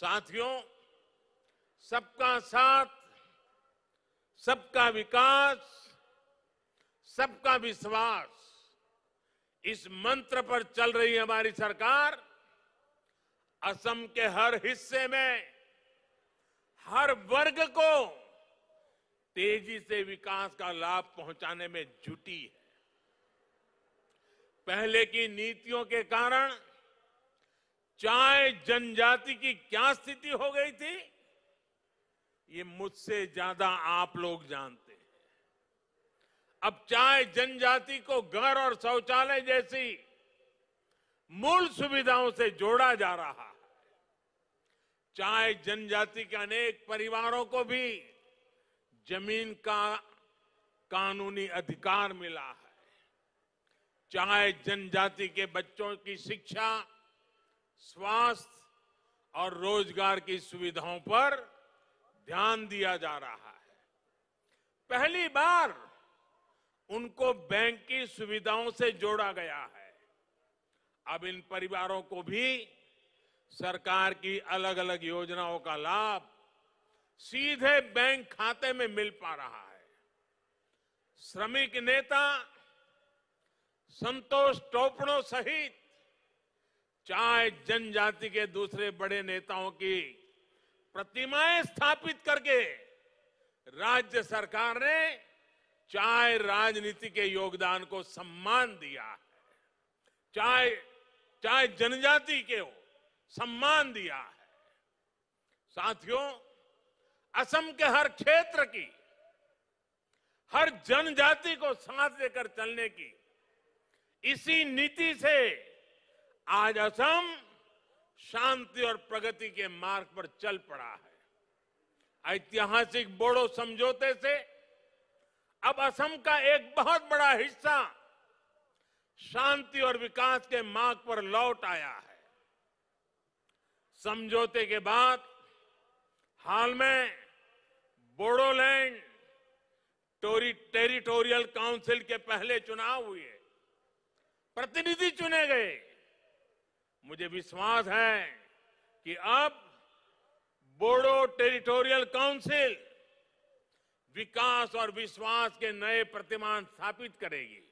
साथियों सबका साथ सबका विकास सबका विश्वास इस मंत्र पर चल रही हमारी सरकार असम के हर हिस्से में हर वर्ग को तेजी से विकास का लाभ पहुंचाने में जुटी है पहले की नीतियों के कारण चाय जनजाति की क्या स्थिति हो गई थी ये मुझसे ज्यादा आप लोग जानते हैं अब चाय जनजाति को घर और शौचालय जैसी मूल सुविधाओं से जोड़ा जा रहा है चाय जनजाति के अनेक परिवारों को भी जमीन का कानूनी अधिकार मिला है चाय जनजाति के बच्चों की शिक्षा स्वास्थ्य और रोजगार की सुविधाओं पर ध्यान दिया जा रहा है पहली बार उनको बैंक की सुविधाओं से जोड़ा गया है अब इन परिवारों को भी सरकार की अलग अलग योजनाओं का लाभ सीधे बैंक खाते में मिल पा रहा है श्रमिक नेता संतोष टोपड़ो सहित चाहे जनजाति के दूसरे बड़े नेताओं की प्रतिमाएं स्थापित करके राज्य सरकार ने चाहे राजनीति के योगदान को सम्मान दिया है चाहे चाहे जनजाति के हो सम्मान दिया है साथियों असम के हर क्षेत्र की हर जनजाति को साथ लेकर चलने की इसी नीति से आज असम शांति और प्रगति के मार्ग पर चल पड़ा है ऐतिहासिक बोडो समझौते से अब असम का एक बहुत बड़ा हिस्सा शांति और विकास के मार्ग पर लौट आया है समझौते के बाद हाल में बोडोलैंड टोरी टेरिटोरियल काउंसिल के पहले चुनाव हुए प्रतिनिधि चुने गए मुझे विश्वास है कि अब बोडो टेरिटोरियल काउंसिल विकास और विश्वास के नए प्रतिमान स्थापित करेगी